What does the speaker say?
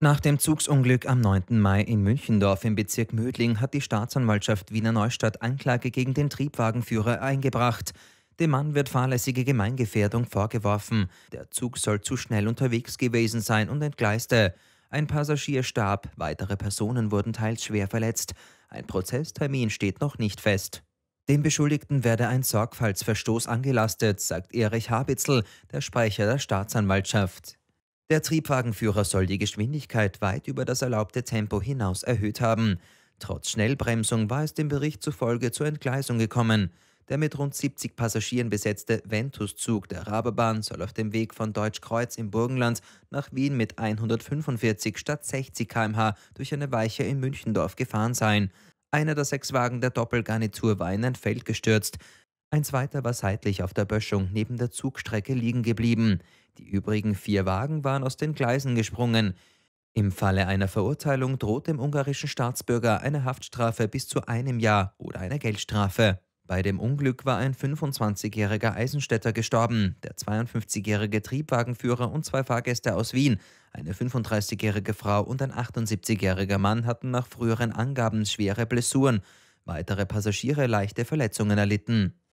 Nach dem Zugsunglück am 9. Mai in Münchendorf im Bezirk Mödling hat die Staatsanwaltschaft Wiener Neustadt Anklage gegen den Triebwagenführer eingebracht. Dem Mann wird fahrlässige Gemeingefährdung vorgeworfen. Der Zug soll zu schnell unterwegs gewesen sein und entgleiste. Ein Passagier starb, weitere Personen wurden teils schwer verletzt. Ein Prozesstermin steht noch nicht fest. Dem Beschuldigten werde ein Sorgfaltsverstoß angelastet, sagt Erich Habitzl, der Sprecher der Staatsanwaltschaft. Der Triebwagenführer soll die Geschwindigkeit weit über das erlaubte Tempo hinaus erhöht haben. Trotz Schnellbremsung war es dem Bericht zufolge zur Entgleisung gekommen. Der mit rund 70 Passagieren besetzte Ventus-Zug der Raberbahn soll auf dem Weg von Deutschkreuz im Burgenland nach Wien mit 145 statt 60 km/h durch eine Weiche in Münchendorf gefahren sein. Einer der sechs Wagen der Doppelgarnitur war in ein Feld gestürzt. Ein zweiter war seitlich auf der Böschung neben der Zugstrecke liegen geblieben. Die übrigen vier Wagen waren aus den Gleisen gesprungen. Im Falle einer Verurteilung droht dem ungarischen Staatsbürger eine Haftstrafe bis zu einem Jahr oder eine Geldstrafe. Bei dem Unglück war ein 25-jähriger Eisenstädter gestorben, der 52-jährige Triebwagenführer und zwei Fahrgäste aus Wien, eine 35-jährige Frau und ein 78-jähriger Mann hatten nach früheren Angaben schwere Blessuren, weitere Passagiere leichte Verletzungen erlitten.